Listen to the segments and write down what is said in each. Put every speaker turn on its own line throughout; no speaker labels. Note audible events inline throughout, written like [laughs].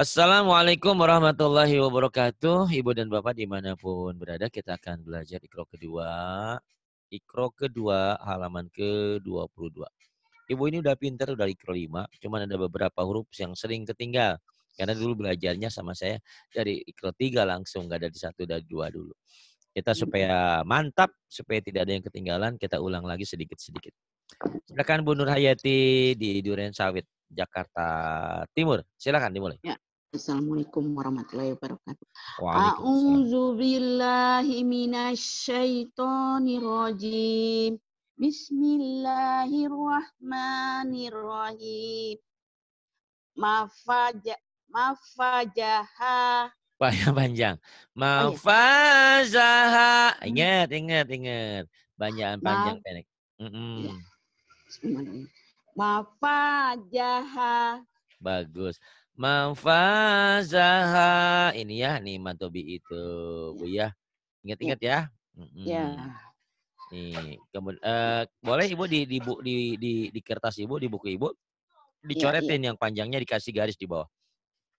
Assalamualaikum warahmatullahi wabarakatuh. Ibu dan Bapak dimanapun berada, kita akan belajar ikro kedua. Ikro kedua, halaman ke-22. Ibu ini udah pinter, udah ikro lima, Cuman ada beberapa huruf yang sering ketinggal. Karena dulu belajarnya sama saya dari ikro tiga langsung, Gak ada di satu dari dua dulu. Kita supaya mantap, supaya tidak ada yang ketinggalan, kita ulang lagi sedikit-sedikit. Silakan Bu Nur Hayati di Duren Sawit, Jakarta Timur.
Silakan dimulai. Ya. Assalamualaikum warahmatullahi wabarakatuh. A'udzu billahi minasyaitonir rajim. Bismillahirrahmanirrahim. Mafaja mafajaha.
Panjang panjang. Oh, ya. Mafazaha. Hmm. Ingat, ingat, ingat. Banyakan panjang Ma pendek. Mm -mm. Ya.
Mafajaha.
Bagus. Mafazaha. Ini ya nih matobi itu, Bu iya. ya. Ingat-ingat ya. Ya. Nih, kemudian uh, eh, boleh Ibu di di, bu, di di di kertas Ibu, di buku Ibu iya,
iya. dicoretin ya, ya.
yang panjangnya dikasih garis di bawah.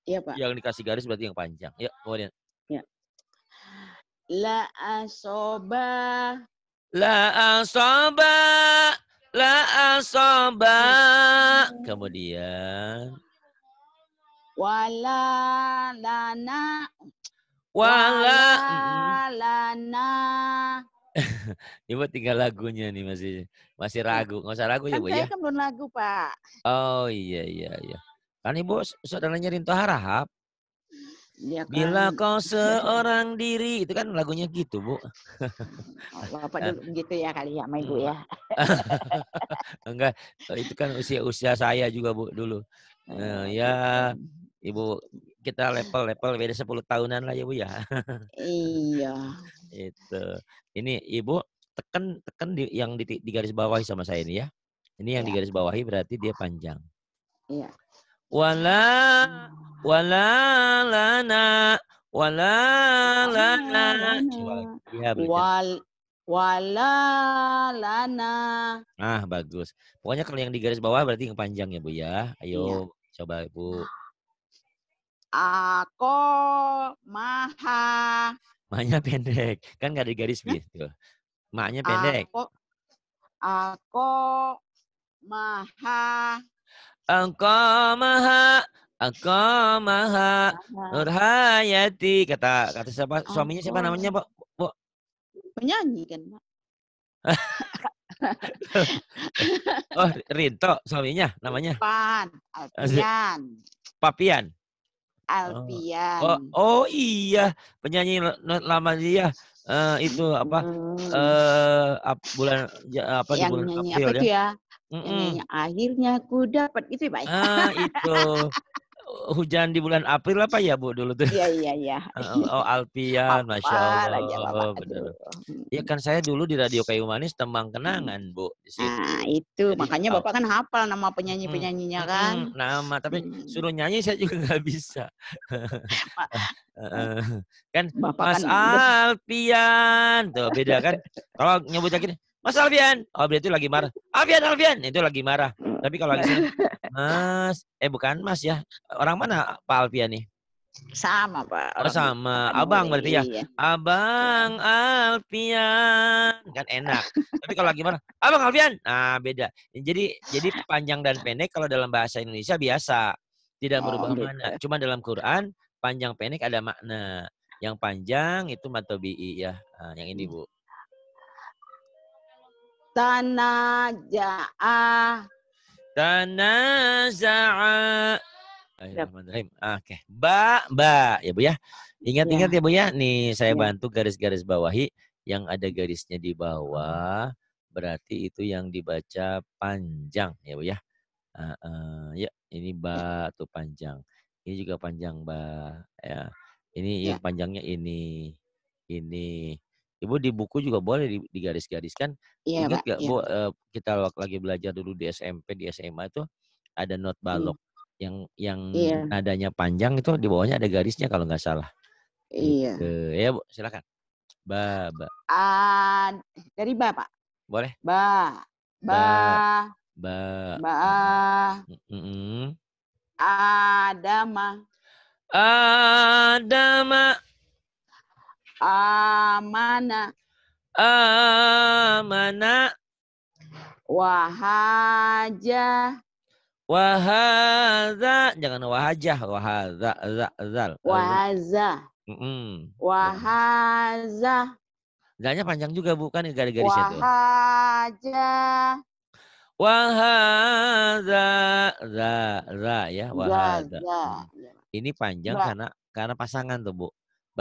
Iya, Pak. Yang dikasih garis berarti yang panjang. Ya, kemudian.
Ya. La asoba. La asoba. La asoba.
Kemudian
wala lana
wala,
lana
Ibu tinggal lagunya nih masih masih iya. ragu nggak usah ragu kan ya bu ya kan, ya?
kan lagu pak
oh iya iya iya kan ibu saudaranya Rinto Harahap
Ya kan. Bila kau iya, iya. seorang
diri itu kan lagunya gitu bu.
Oh, Bapak dulu [laughs] gitu ya kali ya main bu mm. ya.
[laughs] Enggak oh, itu kan usia usia saya juga bu dulu. Uh, ya gitu. Ibu kita level-level beda 10 tahunan lah ya Bu ya. [laughs]
Iya.
itu. Ini Ibu tekan tekan di, yang di, di garis bawah sama saya ini ya. Ini yang ya. di iya. garis bawahi berarti dia panjang. Iya. Wala wala lana wala lana Iya Wal
wala lana.
Ah, bagus. Pokoknya kalau yang di garis bawah berarti yang panjang ya, Bu ya. Ayo ya. coba Ibu. Ah
Ako maha.
maknya pendek. Kan gak ada garis bis. Maknya pendek.
Ako, ako maha.
Engkau maha. Engkau maha. Nurhayati. Kata kata siapa? Suaminya siapa namanya, Pak? Pak
Penyanyi kan, Pak.
[laughs] oh, Rinto suaminya namanya?
Pan. Papian. Papian. Alpian. Oh,
oh iya, penyanyi lama dia uh, itu apa hmm. Eh hmm. uh, ap, bulan ya, apa yang di bulan nyanyi April apa ya. Itu ya? Mm
-mm. Yang nyanyi, akhirnya aku dapat itu ya, Pak. Ah, itu
hujan di bulan April apa ya Bu dulu tuh? Iya
iya iya. [laughs]
Oh Alpian, masya Allah. Aja, ya oh, benar. Iya mm. kan saya dulu di Radio Kayu Manis Tembang mm. Kenangan hmm. Bu. Di situ. Nah itu Jadi, makanya oh. Bapak
kan hafal nama penyanyi penyanyinya hmm, kan.
Hmm, nama tapi hmm. suruh nyanyi saya juga nggak bisa. [laughs] kan Bapak Mas kan Alpian tuh beda kan. [laughs] Kalau nyebut lagi Mas Alvian, Oh, berarti lagi marah. Alvian, Alvian, Itu lagi marah. Tapi kalau lagi sini, [laughs] Mas, eh bukan Mas ya. Orang mana Pak Alvian nih?
Sama, Pak. Oh, Orang oh, sama.
Abang berarti ya. Iya. Abang Alvian. Kan enak. Tapi kalau lagi marah, Abang Alvian? Nah, beda. Jadi jadi panjang dan pendek kalau dalam bahasa Indonesia biasa. Tidak berubah oh, gitu. mana. Cuma dalam Quran, panjang pendek ada makna. Yang panjang itu matobi'i
ya. Nah, yang ini, hmm. Bu. Tanaja'a. Tanaza'a. Bismillahirrahmanirrahim.
Oke. Okay. Ba, ba. Ya Bu ya. Ingat-ingat ya. ya Bu ya. Nih saya ya. bantu garis-garis bawahi. Yang ada garisnya di bawah berarti itu yang dibaca panjang ya Bu ya. Uh, uh, ya ini ba tuh panjang. Ini juga panjang ba ya. Ini ya. yang panjangnya ini ini Ibu ya di buku juga boleh digaris-gariskan.
Iya, Ingat nggak, iya. Bu,
kita lagi belajar dulu di SMP, di SMA itu ada not hmm. balok. Hmm. Yang yang iya. nadanya panjang itu di bawahnya ada garisnya kalau nggak salah. Iya. Ke, gitu. Ya, Bu, silakan. Ba, ba.
Uh, dari ba, Pak. Boleh. Ba. Ba. Ba. Ba. Mm -mm. Adama. Adama amana amana wahaja
wahaza jangan wahaja, wahaza za zal
wahaza mm -mm. wahaza
zalnya panjang juga bukan garis-garisnya tuh
wahaja
wahaza za za ya wahaza ini panjang karena karena pasangan tuh bu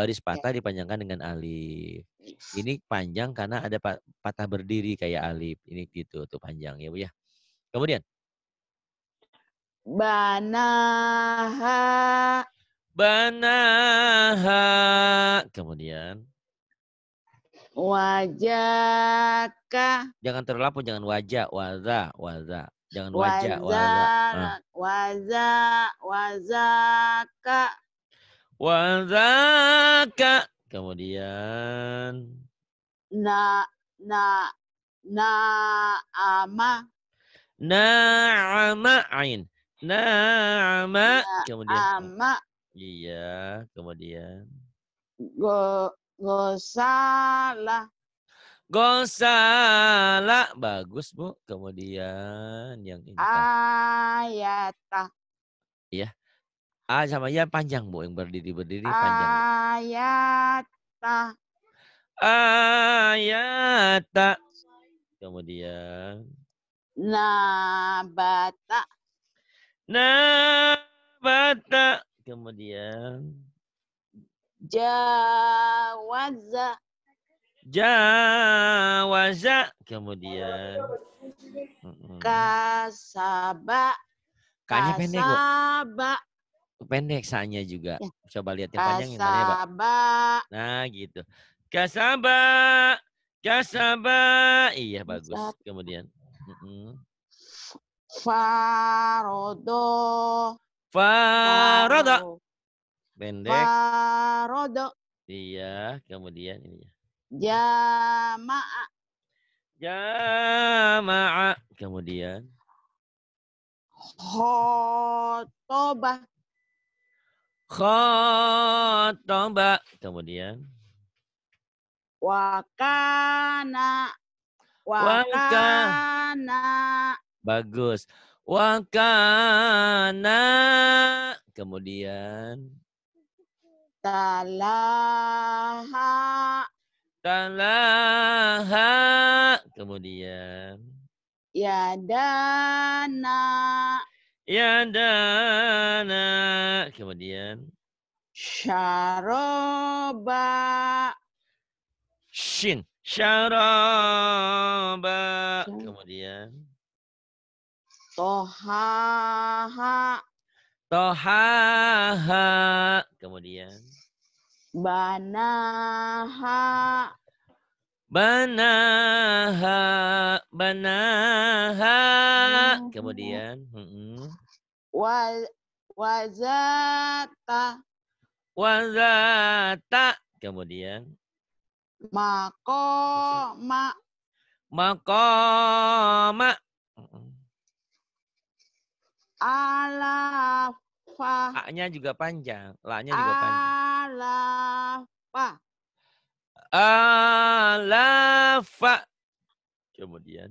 Baris iya. patah dipanjangkan dengan alif. Ini panjang karena ada patah berdiri kayak alif. Ini gitu tuh panjang ya Bu ya. Kemudian
banaha
banaha kemudian
wajaka
jangan terlalu jangan wajah waza waza jangan wajah waza
waza ah. waza
Wa Kemudian.
Na, na, na ama
na ama ain. na ama kemudian. ama Iya, kemudian. Go, go, Go, Gosala. Bagus, Bu. Kemudian yang ini.
Ayata.
Iya. A ah, sama ya panjang Bu yang berdiri berdiri panjang.
Ayata. Ayata.
Kemudian
nabata. Nabata. Kemudian jawaza.
Jawaza. Kemudian
kasaba.
Kayaknya pendek, Bu.
Kasaba
pendek saatnya juga. Ya. Coba lihat yang panjang yang ya, Pak? Nah, gitu. Kasaba. Kasaba. Iya, bagus. Kemudian. Mm -mm.
Farodo.
Farodo. Pendek.
Farodo.
Iya, kemudian ini.
ya Jama'a. Jama'a. Kemudian. Khotobah
khotoba kemudian
wakana wakana
bagus wakana kemudian
talaha talaha
kemudian
yadana yadana. Kemudian. Syaroba.
Shin. Syaroba. Kemudian.
Tohaha. Tohaha. Kemudian. Banaha.
Banaha. Banaha.
Kemudian.
Hmm -hmm
wa wazata wazata
kemudian
mako ma alafa a-nya
juga panjang la-nya juga panjang
alafa
alafa kemudian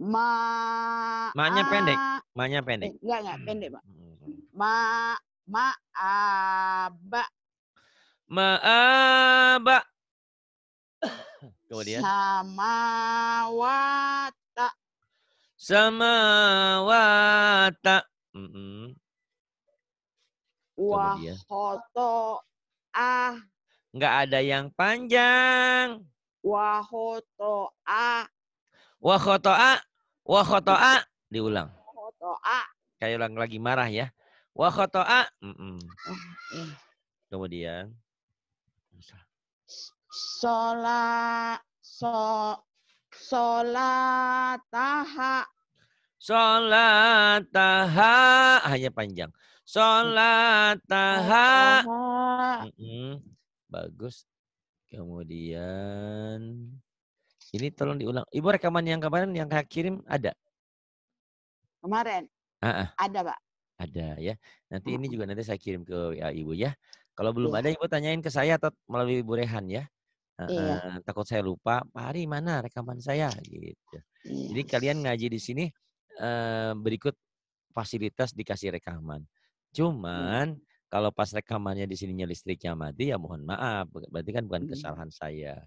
Ma
pendek. Manya pendek.
Enggak, enggak hmm. pendek, Pak. Hmm. Ma ma aba. aba. Kemudian sama wata, Mm -hmm. Wahoto ah.
Enggak ada yang
panjang. Wahoto ah.
Wahoto ah. Wa khotoa diulang.
Khotoa.
Kayak ulang lagi marah ya. Wa khotoa. Mm -mm. Eh, eh. Kemudian.
Sholat. So, solataha.
Solataha. Ah, hanya panjang. Solataha.
Mm
-mm. Bagus. Kemudian. Ini tolong diulang. Ibu rekaman yang kemarin yang kakak kirim ada? Kemarin? Uh -uh. Ada, Pak. Ada ya. Nanti ini juga nanti saya kirim ke ya, Ibu ya. Kalau belum yeah. ada Ibu tanyain ke saya atau melalui Ibu Rehan ya. Uh, iya. takut saya lupa, Pak Ari mana rekaman saya gitu. Iya. Jadi kalian ngaji di sini uh, berikut fasilitas dikasih rekaman. Cuman kalau pas rekamannya di sininya listriknya mati ya mohon maaf, berarti kan bukan kesalahan hmm. saya.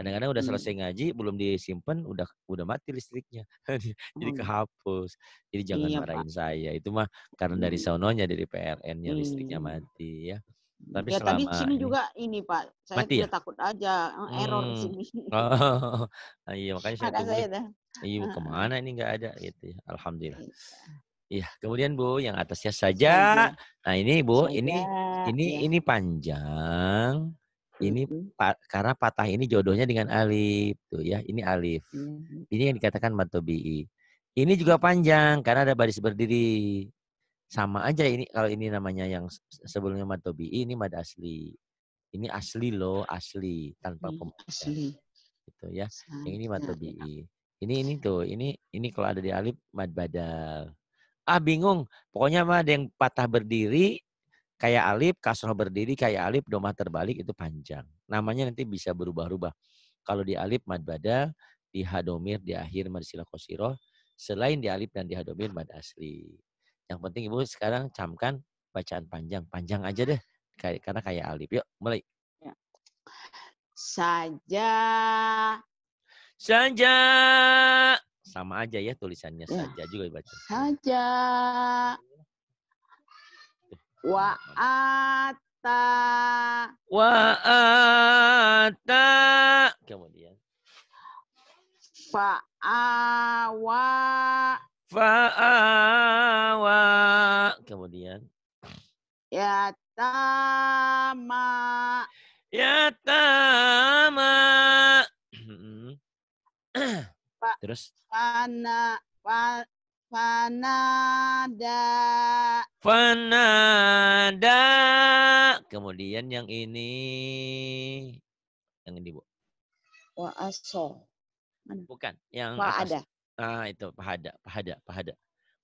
Kadang-kadang udah hmm. selesai ngaji belum disimpan udah udah mati listriknya. [laughs] Jadi hmm. kehapus. Jadi jangan iya, marahin Pak. saya. Itu mah karena dari hmm. sononya dari PRN-nya listriknya mati ya. Tapi ya, selama tapi sini ini.
juga ini Pak, saya Mati ya? takut aja eh, error hmm. sini. [laughs]
Oh, ah, iya makanya saya ada saya dah. Iya kemana ini nggak ada gitu ya. Alhamdulillah. Iya, iya kemudian Bu yang atasnya saja. Nah, ini Bu, saja. ini ini ya. ini panjang ini mhm. pa, karena patah ini jodohnya dengan alif tuh ya ini alif mhm. ini yang dikatakan matobi. ini juga panjang karena ada baris berdiri sama aja ini kalau ini namanya yang sebelumnya matobi. ini mad asli ini asli loh asli tanpa pembatas gitu ya yang ini matobi. Ya. ini ini tuh ini ini kalau ada di alif mad badal ah bingung pokoknya mah ada yang patah berdiri Kayak alif, kasroh berdiri, kayak alif, domah terbalik itu panjang. Namanya nanti bisa berubah-ubah. Kalau di alif mad bada, di hadomir, di akhir mad silah kosiroh. Selain di alif dan di hadomir mad asli. Yang penting ibu sekarang camkan bacaan panjang. Panjang aja deh. Karena kayak alif. Yuk mulai. Ya. Saja. Saja. Sama aja ya tulisannya ya. saja juga dibaca.
Saja wa ata Kemudian. Fa'awa.
Fa'awa. Kemudian.
Yatama. Yatama. Terus. pana Fa, Fanada. Fanada.
Kemudian yang ini. Yang ini, Bu.
Wa aso. Bukan.
Yang Wa ada. Ah, itu pahada, pahada, pahada.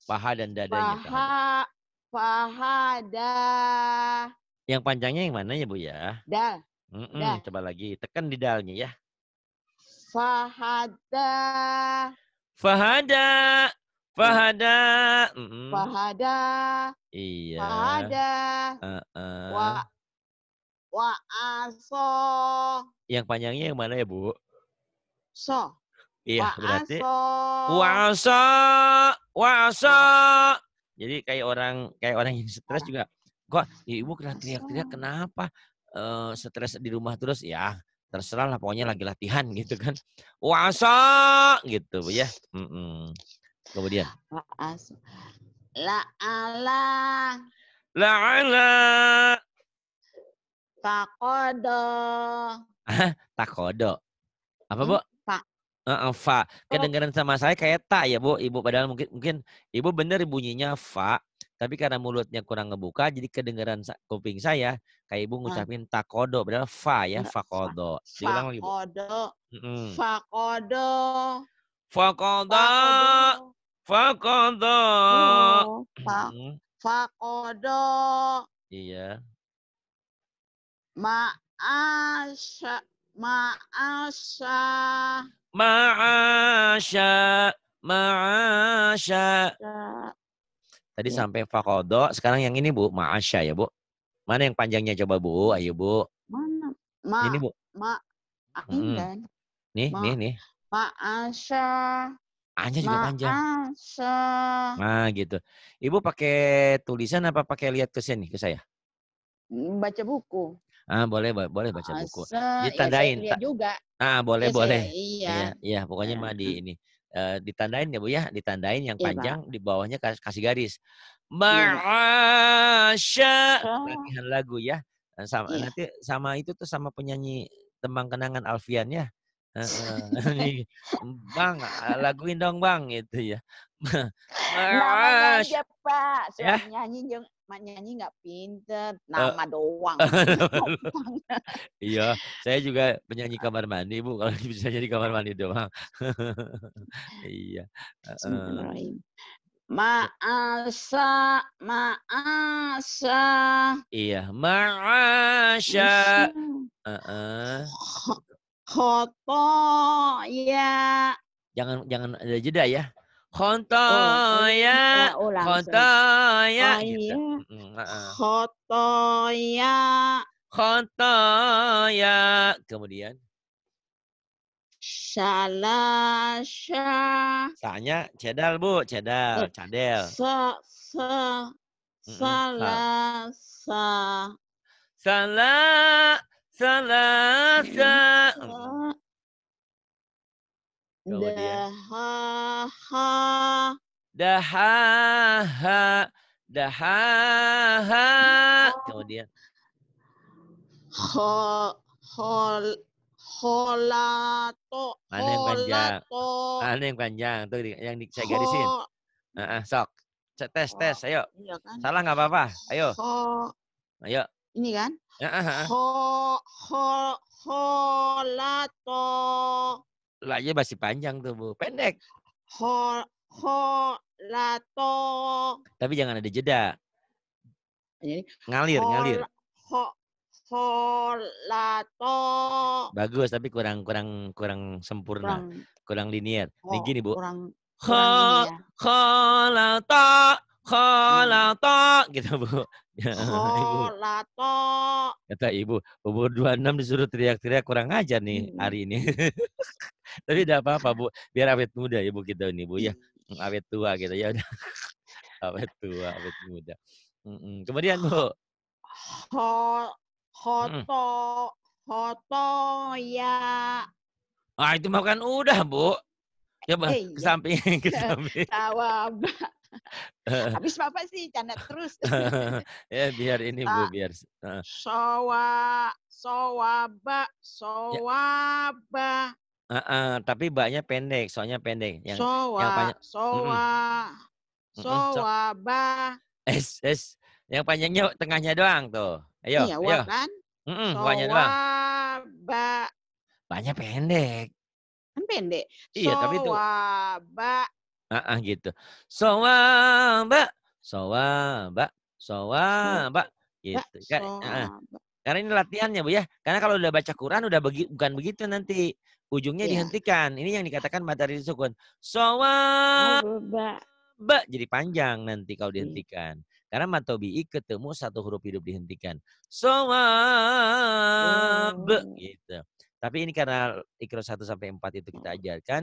Paha dan dadanya.
Paha, pahada.
Yang panjangnya yang mana ya, Bu ya? Dal. Mm -mm, dal. Coba lagi, tekan di dalnya ya.
Fahada.
Fahada. Fahada. mm Fahada. Iya. Fahada. uh Wa.
Wa aso.
Yang panjangnya yang mana ya, Bu? So. Iya, berarti.
Wa
aso. Wa aso. Jadi kayak orang kayak orang yang stres juga. Kok ya ibu kena teriak-teriak kenapa? Uh, stres di rumah terus ya terserah lah pokoknya lagi latihan gitu kan. Wa aso gitu ya. Mm -mm.
Kemudian. La ala. Takodo. ala
Takodo. Apa, Bu? Uh, uh, fa. Kedengaran sama saya kayak tak ya, Bu. Ibu padahal mungkin mungkin Ibu bener bunyinya fa, tapi karena mulutnya kurang ngebuka jadi kedengaran kuping saya kayak Ibu ngucapin takodo padahal fa ya, fakodo. Diulang lagi, Bu.
Fakodo. Mm -hmm. Fakodo.
Fakodo. Fakodo. Oh, mm-hmm.
fakodo. Iya. maasha, maasha,
maasha, maasha.
Tadi
iya. sampai fakodo. Sekarang yang ini Bu. maasha ya Bu. Mana yang panjangnya coba Bu? Ayo Bu. Mana?
Ma, ini Bu. Ma, ah, ini kan? Nih, nih, nih. maasha
a juga panjang. Se... Nah, gitu. Ibu pakai tulisan apa pakai lihat ke sini ke saya?
Baca buku.
Ah, boleh boleh baca buku. Ditandain. Ya, juga. Ah, boleh iya, boleh. iya. iya. iya pokoknya ya. mah di ini uh, ditandain ya Bu ya, ditandain yang iya, panjang di bawahnya kasih garis. Masya. Oh. Latihan lagu ya. Nanti sama itu tuh sama penyanyi tembang kenangan Alfian ya. [laughs] bang, laguin dong bang gitu ya. [laughs] Nama aja
pak, suara ya? nyanyi yang nyanyi nggak pinter, eh, nama uh, doang. [laughs]
iya, saya juga penyanyi kamar mandi bu, kalau bisa jadi kamar mandi doang. iya. Uh,
Ma'asa, ma'asa.
Iya, ma'asa. Uh -uh khoto
ya.
Jangan jangan ada jeda ya.
Khoto ya, khoto ya, khoto ya, khoto ya. Kemudian Salasha. Tanya,
cedal bu, cedal, eh, cadel.
Sa sa
salasa.
Mm, mm, Salah salasa dahaha
dahaha dahaha kemudian
ho hol holato mana yang panjang
mana yang panjang tuh yang saya garisin uh, uh, sok tes tes ayo salah nggak apa-apa ayo ayo ini kan? Ho
ho holato.
Laknya masih panjang tuh, Bu. Pendek.
Ho to.
Tapi jangan ada jeda. Jadi, ngalir, ho, ngalir.
Ho to.
Bagus, tapi kurang kurang kurang sempurna. Kurang, kurang linier. Ini gini, Bu. Kurang,
kurang
ho holato. Holato hmm. gitu, Bu. Oh, lato. Kata ibu, umur 26 disuruh teriak-teriak kurang aja nih hmm. hari ini. [laughs] Tapi tidak apa-apa, Bu. Biar awet muda ibu kita ini, Bu ya. Iya. Awet tua gitu ya. [laughs] awet tua, awet muda. mm Kemudian, Bu.
Ho hoto hoto ya.
Ah, itu makan udah, Bu. Coba eh, ke samping, ke samping.
Tawa, Mbak. Habis bapak sih canda terus. [laughs]
ya biar ini bu, ah, biar.
Sowa, sowaba, ya. sowaba.
Uh, uh, tapi banyak pendek, soalnya pendek. Yang, sowa, yang panjang. sowa,
mm -mm.
Es, es. Yang panjangnya tengahnya doang tuh. Ayo, iya, ayo. Kan? Mm
sowaba.
Baknya pendek.
Kan pendek. Iya, tapi itu. Sowaba.
Ah, uh, mbak, gitu. Sawaba, sawaba, sawaba
gitu. Kan, ah.
karena ini latihannya Bu ya. Karena kalau udah baca Quran udah begi, bukan begitu nanti ujungnya ya. dihentikan. Ini yang dikatakan materi sukun. Mbak. Oh, mbak. jadi panjang nanti kalau iya. dihentikan. Karena matobi ketemu satu huruf hidup dihentikan. Sawab oh. gitu. Tapi ini karena ikro 1 sampai 4 itu kita oh. ajarkan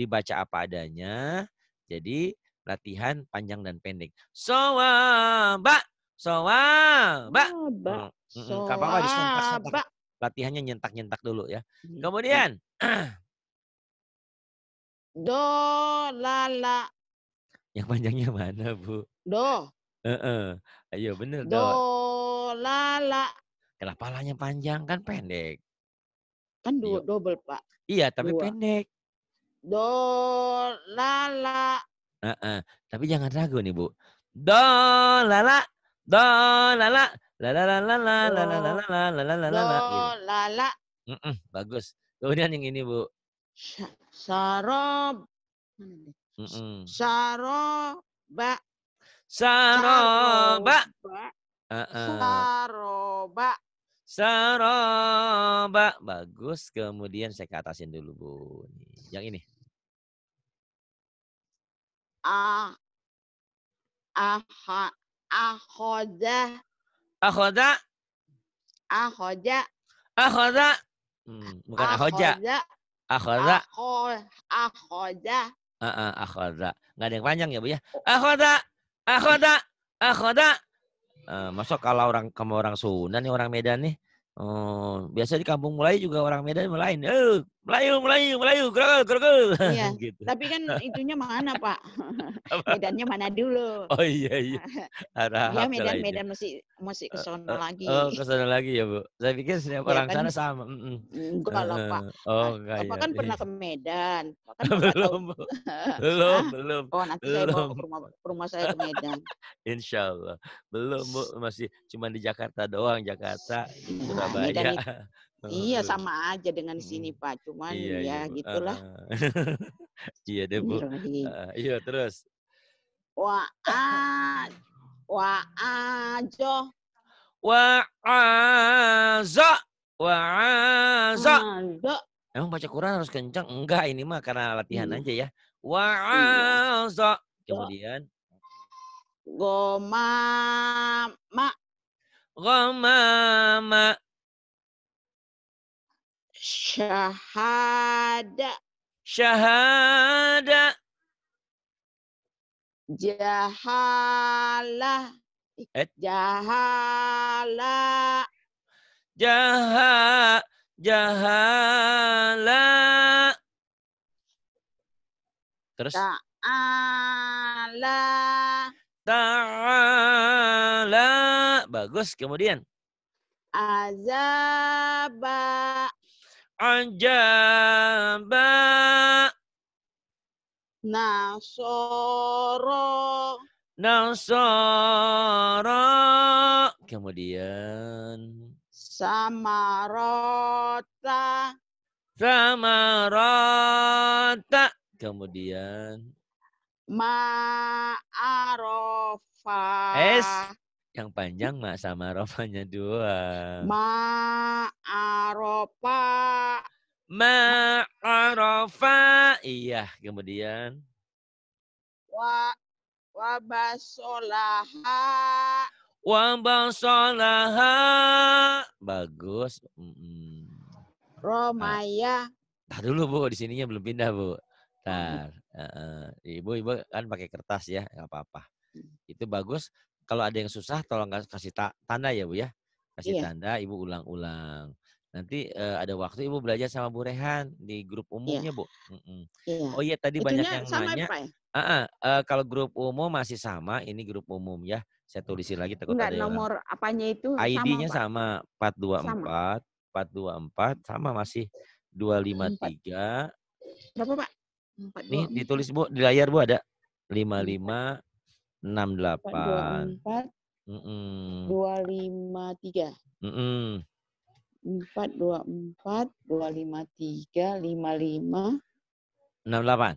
dibaca apa adanya. Jadi latihan panjang dan pendek. Sowaba, sowaba. Enggak hmm, hmm, hmm, apa-apa disentak-sentak. Latihannya nyentak-nyentak dulu ya. Kemudian [clears throat]
do la la.
Yang panjangnya mana, Bu? Do. Uh -uh. Ayo bener do. Do
la la.
Kenapa palanya panjang kan pendek?
Kan dua iya. double, Pak. Iya, tapi dua. pendek. Do lala.
Uh -uh. Tapi jangan ragu nih bu. Do lala, do lala, lala lala lala lala lala lala gitu. lala. Do lala. la la bagus. Kemudian yang ini bu.
Sarob. Saroba. Saroba.
Saroba. Saroba. Bagus. Kemudian saya ke dulu, Bu. Yang ini.
Ah, ah, akhoda. Akhoda. Akhoda. Akhoda.
Hmm, bukan akhoja. Akhoda.
Akhoda.
Ah, akhoda. nggak ada yang panjang ya, Bu ya.
Akhoda. Akhoda. Akhoda.
Uh, eh, masuk kalau orang kamu orang Sunda nih orang Medan nih. Uh, eh, biasa di kampung mulai juga orang Medan mulai. Eh, Melayu, Melayu, Melayu, gerogol, gerogol. Iya. [laughs] gitu.
Tapi kan [laughs] itunya mana, Pak? [laughs] Medannya mana dulu? Oh
iya iya. Ada ya, Medan Medan
mesti mesti ke eh, sana eh, lagi. Oh, ke
sana lagi ya, Bu. Saya pikir setiap ya, orang kan, sana sama. Mm -mm.
Enggak lah, eh, Pak.
Oh, enggak. Bapak ya. kan pernah iya. ke
Medan. kan belum,
tahu. belum, belum.
Oh, nanti belum. saya bawa ke rumah, rumah saya ke Medan.
Insya Allah. Belum, Bu. Masih cuma di Jakarta doang, Jakarta, nah, Surabaya. Medan itu, Iya
sama aja dengan di sini hmm. Pak, cuman iya, ya iya, gitulah. Uh,
[laughs] iya deh Bu. Uh, iya terus.
Wa a wa ajo
wa Emang baca Quran harus kencang? Enggak, ini mah karena latihan hmm. aja ya. Iya.
Wa Kemudian gomama gomama Syahada. Syahada. Jahalah. Eh. Jahala. Jaha. Jahala. Terus? Ta'ala. Ta'ala. Bagus. Kemudian? Azaba ajaba Nasoro Nasoro
Kemudian
Samarota Samarota
Kemudian
Ma'arofa
Es yang panjang mak sama arofanya [laughs] dua.
Ma arofa.
Ma arofa. Iya, kemudian.
Wa wabasolaha. Wabasolaha.
Bagus. Mm -mm.
Romaya.
Nah, dulu Bu, di sininya belum pindah Bu. Tar, ibu ibu kan pakai kertas ya, nggak apa-apa. Hmm. Itu bagus kalau ada yang susah tolong kasih ta tanda ya Bu ya. Kasih iya. tanda Ibu ulang-ulang. Nanti uh, ada waktu Ibu belajar sama Bu Rehan di grup iya. umumnya, iya. Bu. Mm -mm. Iya. Oh iya tadi Itunya banyak yang sama nanya. Ya? Uh, uh, uh, kalau grup umum masih sama, ini grup umum ya. Saya tulisin lagi takut Enggak, ada nomor yang...
apanya itu ID-nya
sama, sama 424 424 sama masih 253.
Berapa, Pak? 424. Nih
ditulis Bu di layar Bu ada 55 enam delapan 68. 4, empat
dua -mm. 253. Mm -mm. 4, lima 253, 55. 68.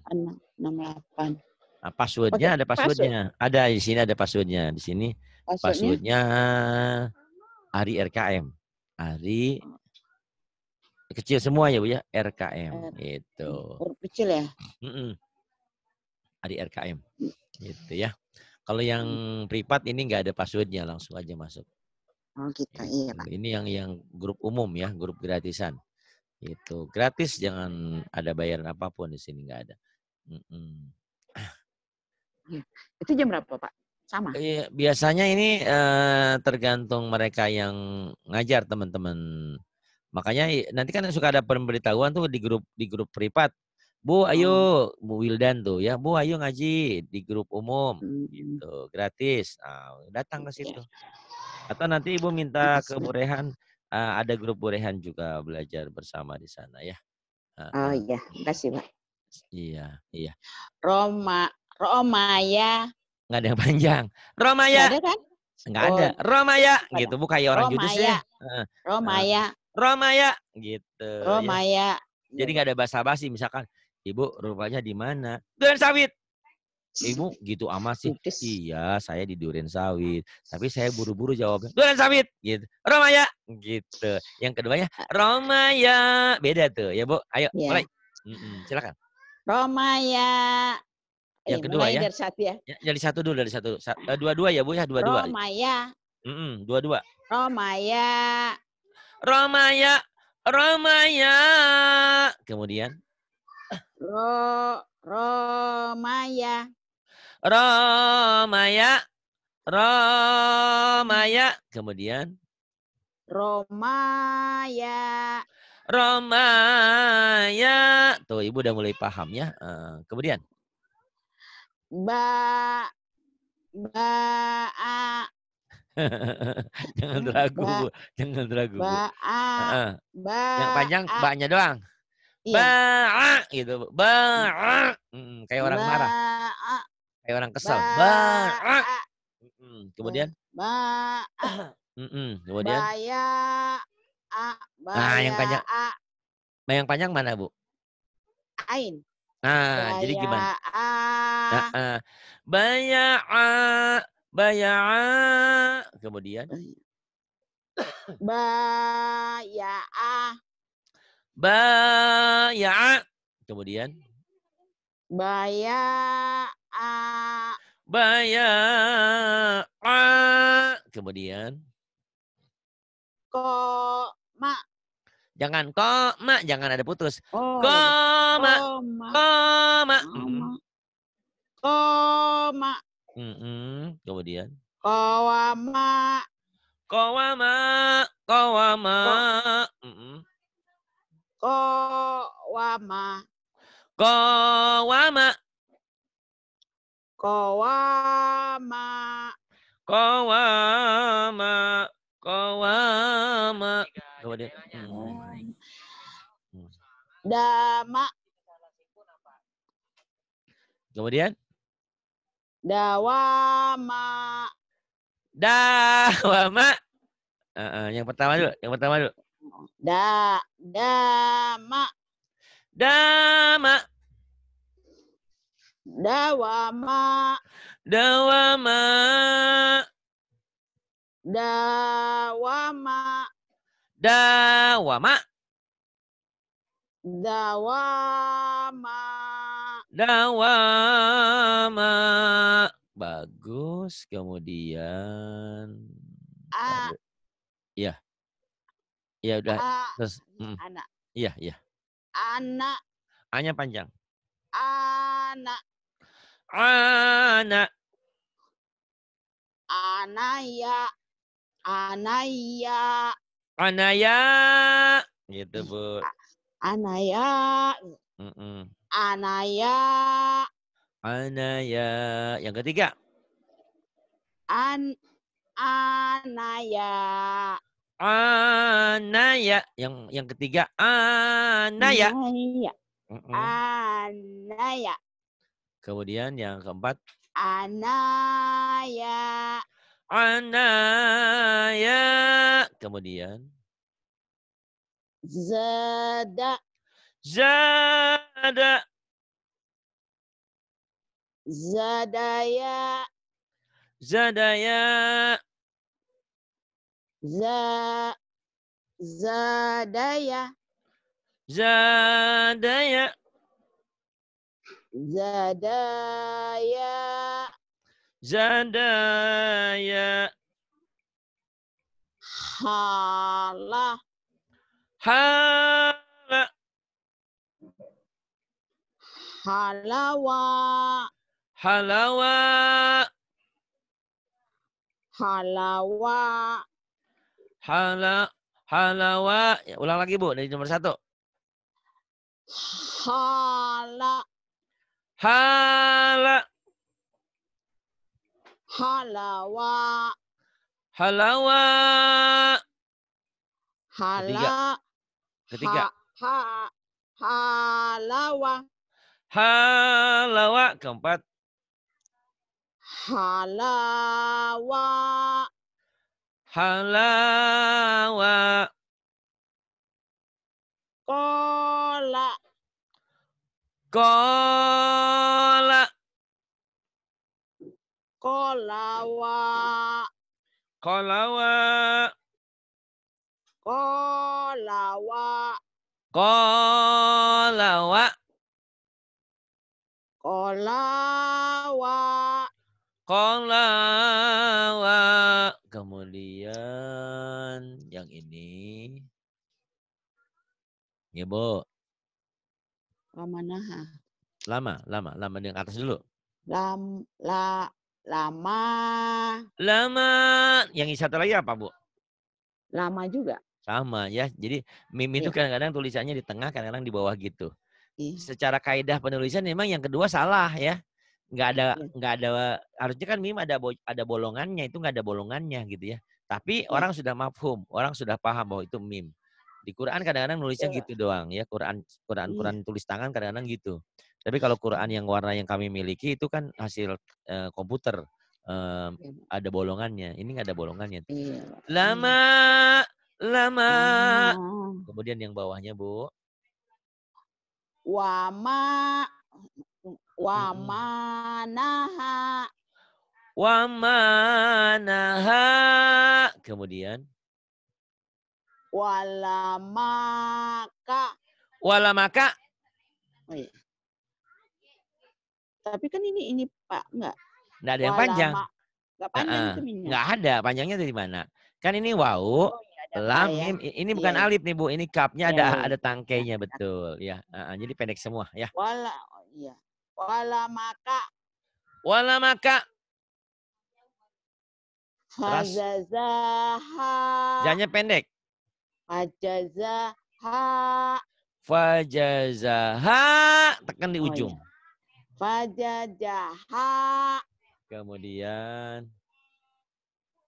68.
Nah, passwordnya okay. ada passwordnya. Password. Ada di sini ada passwordnya. Di sini
passwordnya,
password Ari RKM. Ari kecil semua ya Bu ya, RKM R, itu
kecil ya? Mm -mm.
Ari RKM. Gitu ya. Kalau yang hmm. privat ini nggak ada passwordnya, langsung aja masuk.
Oh gitu, iya, iya Pak.
Ini yang yang grup umum ya, grup gratisan. Itu gratis, jangan ada bayaran apapun di sini nggak ada. Mm -mm.
Itu jam berapa Pak? Sama? Iya,
biasanya ini eh, tergantung mereka yang ngajar teman-teman. Makanya nanti kan suka ada pemberitahuan tuh di grup di grup privat Bu, ayo hmm. Bu Wildan tuh ya. Bu, ayo ngaji di grup umum gitu, hmm. gratis. Nah, datang ke situ. Atau nanti Ibu minta ke Bu uh, eh, ada grup Bu juga belajar bersama di sana ya. Uh,
oh iya, kasih Pak.
Iya, iya.
Roma, Romaya.
Nggak ada yang panjang.
Romaya. Nggak ada kan?
Nggak ada. Oh, Roma gitu,
ya. Romaya, gitu. Bu kayak orang Romaya. ya. Roma Romaya. Roma Romaya,
gitu. Romaya. Ya. Jadi iya. nggak ada basa-basi misalkan Ibu, rupanya di mana? Duren sawit. Ibu gitu ama sih. Yes. Iya, saya di duren sawit. Tapi saya buru-buru jawabnya, duren sawit. Gitu. Romaya. Gitu. Yang keduanya,
Romaya.
Beda tuh ya, Bu. Ayo, yeah. mulai. Mm -mm, silakan.
Romaya.
Eh, Yang eh, kedua ya. Dari satu ya. ya. Dari satu dulu, dari satu. Eh, dua-dua ya, Bu ya, dua-dua. Romaya. Mm -mm, dua-dua.
Romaya. Romaya. Romaya. Kemudian Ro Romaya.
Romaya. Romaya. Kemudian
Romaya. Romaya.
Tuh ibu udah mulai paham ya. Eh, kemudian
Ba ba a.
[laughs] jangan ragu, ba, jangan ragu. a,
Ba, yang
panjang ba doang. Iya. Ba'a gitu. Ba'a. Hmm, kayak orang marah. Kayak orang kesal. Ba'a. Hmm, kemudian?
Ba'a.
Hmm, [clears throat] kemudian? Baya. Baya. nah, yang panjang. Nah, yang panjang mana, Bu?
Ain. Nah, Baya jadi gimana? Nah,
uh, Baya a Kemudian?
Baya Baya'a. Kemudian. Baya'a.
Baya'a. Kemudian.
Koma.
Jangan koma, jangan ada putus. Oh,
koma. Koma. Koma. Hmm. Hmm. Koma.
Hmm, kemudian.
koma koma koma Kawama. Kowama. Kowama. Kowama. Kowama.
Qawama. Kemudian. Hmm. Oh
Dama. Kemudian? Dawama. Dawama. Uh, uh, yang pertama dulu, yang pertama dulu. Da, dama. ma Dawama. Dawama. Dawama. Dawama. Dawama.
ma Bagus. Kemudian. A. Iya udah. A, terus mm. anak. Iya, iya.
Anak. Anya panjang. Anak. Anak. Anaya. Anaya.
Anaya. Gitu, iya. Bu.
Anaya. Mm -mm. Anaya.
Anaya. Yang ketiga.
An Anaya.
Anaya. Yang yang ketiga anaya.
Anaya.
Kemudian yang keempat
anaya.
Anaya. Kemudian zada.
Zada. Zadaya. Zadaya. zadaya zadaya zadaya zadaya hala hala halawa halawa halawa
Hala halawa ya, ulang lagi Bu dari nomor satu.
Hala hala halawa halawa hala ketiga ketiga ha, ha, halawa halawa keempat halawa halawa. Kola. Kola. Kolawa. Kolawa. Kolawa. Kolawa. Kolawa.
Kolawa. Ya, Bu. naha. Lama, lama, lama yang atas dulu.
Lam, la, lama. Lama. Yang satu lagi apa, Bu? Lama juga.
Sama ya. Jadi mim itu iya. kadang-kadang ya. tulisannya di tengah, kadang-kadang di bawah gitu. Ya. Secara kaidah penulisan memang yang kedua salah ya. Gak ada ya. ada harusnya kan mim ada ada bolongannya, itu gak ada bolongannya gitu ya. Tapi iya. orang sudah mafhum, orang sudah paham bahwa itu mim. Di Quran kadang-kadang nulisnya yeah. gitu doang ya, Quran Quran iya. Quran tulis tangan kadang-kadang gitu. Tapi kalau Quran yang warna yang kami miliki itu kan hasil uh, komputer. Mmm, iya, ada bolongannya. Ini nggak ada bolongannya. Yeah. Iya, lama,
lama. Hmm. Kemudian yang bawahnya, Bu. Wama, wamanaha. Wamanaha. Kemudian wala maka Oh, iya. Tapi kan ini ini Pak nggak,
nggak ada yang wala panjang.
nggak panjang uh -uh. nggak
ada, panjangnya dari mana? Kan ini wow oh, iya, lam, ya. ini, iya, bukan iya. alif nih Bu, ini kapnya iya, ada ada tangkainya betul ya. Uh, -huh. jadi pendek semua ya.
Wala oh, iya. Walamaka. Walamaka. Hazazaha. Jangan pendek. Fajazaha.
Fajazaha. Tekan di oh, iya. ujung. Oh,
Kemudian.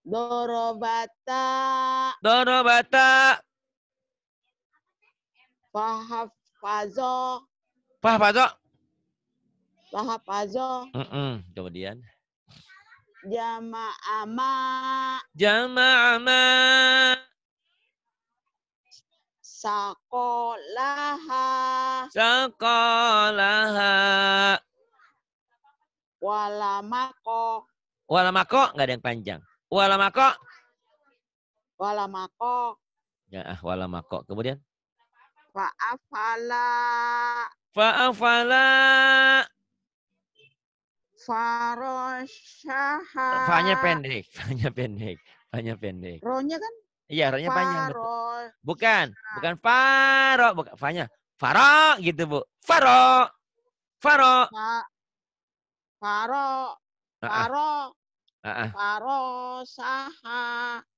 Dorobata. Dorobata. Fahafazo. Fahafazo. Fahafazo.
Mm -mm. Kemudian.
Jama'ama.
Jama'ama.
Sakolaha.
Sakolaha.
Walamako.
Walamako nggak ada yang panjang. Walamako.
Walamako.
Ya, ah, walamako. Kemudian?
Fa'afala. Fa'afala. Farosyaha. [laughs] Fa-nya pendek.
Fa-nya pendek. Fa-nya pendek. Ro-nya kan Iya, harinya panjang. Betul. Bukan, iya. bukan faro, bukan fanya. Faro gitu, Bu.
Faro. Faro. Faro. Faro. Faro saha.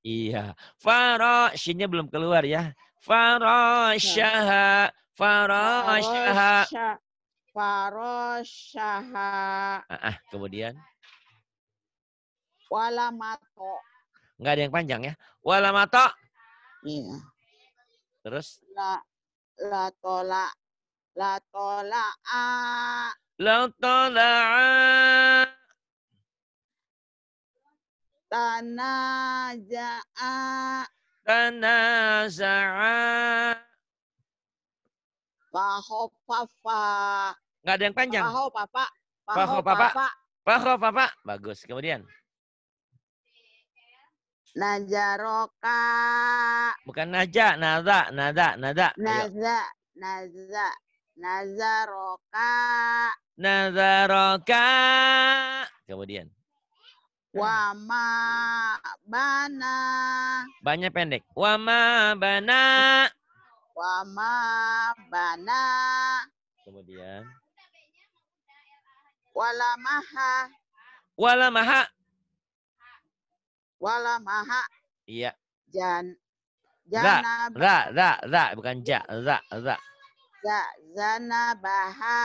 Iya. Faro sinnya belum keluar ya. Faro iya. saha. Faro
saha. Faro saha.
Ah, kemudian.
Walamato.
Enggak ada yang panjang ya. mata. Iya. Terus?
La, la tola. La tola a. La tola a. Tanaja'a. Tanaza'a. papa.
Nggak ada yang panjang.
papa. Fahofafa.
papa. Bagus. Kemudian. Najaroka. Bukan naja, naza, naza, naza. Naza,
naza, nazaroka.
Nazaroka. Kemudian.
Wama bana.
Banyak pendek. Wama bana.
Wama bana.
Kemudian.
Walamaha.
Walamaha.
Wala maha. Iya. Jan. Jana.
Ra, ra, ra, bukan ja, ra, ra.
Za, zana baha.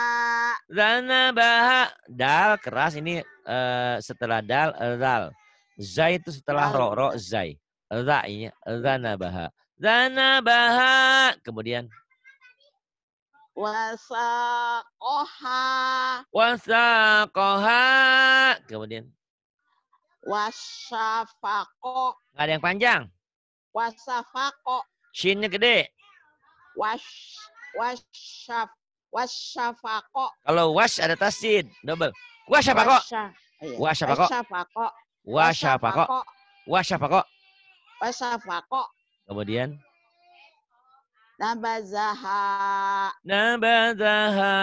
Zana baha. Dal keras ini uh, setelah dal, dal. Eh, zai itu setelah ro, ro, zai. Ra ini, zana baha. Zana baha. Kemudian
Wasa,
wasakoha kemudian
Wasafako.
Gak ada yang panjang.
Wasafako.
Shinnya gede.
Was wasaf wasafako.
Kalau was ada tasin, double. Wasafako.
Wasafako. Iya. Wasafako.
Wasafako. Wasafako.
Wasafako. Kemudian Nabazaha.
Nabazaha.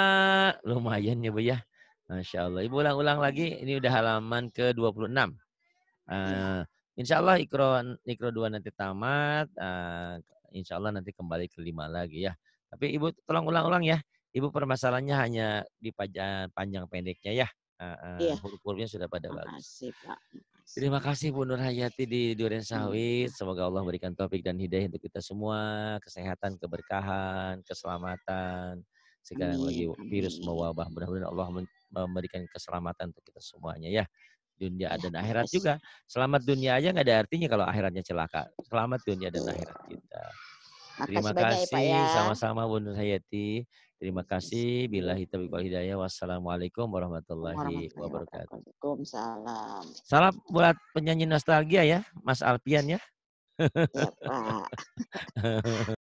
Lumayan ya Bu ya. Masya Allah. Ibu ulang-ulang lagi. Ini udah halaman ke dua puluh enam. Uh, iya. eh, insya Allah ikro, ikro dua nanti tamat. Uh, eh, insya Allah nanti kembali ke lima lagi ya. Tapi Ibu tolong ulang-ulang ya. Ibu permasalahannya hanya di panjang, panjang pendeknya ya. Uh, iya. Huruf-hurufnya sudah pada bagus. Makasih, Pak. Terima kasih Bu Nur Hayati di Duren iya. Sawit. Semoga Allah berikan topik dan hidayah untuk kita semua, kesehatan, keberkahan, keselamatan. Sekarang lagi virus mewabah. Mudah-mudahan Allah memberikan keselamatan untuk kita semuanya ya dunia dan iya, akhirat juga. Selamat dunia aja nggak ada artinya kalau akhiratnya celaka. Selamat dunia dan iya. akhirat kita.
Terima ya, kasih sama ya. sama-sama
Bunda Hayati. Terima kasih. Bila hitam wal hidayah. Wassalamualaikum warahmatullahi, warahmatullahi wabarakatuh.
Waalaikumsalam.
Salam buat penyanyi nostalgia ya, Mas Alpian ya. Ya Pak. [laughs]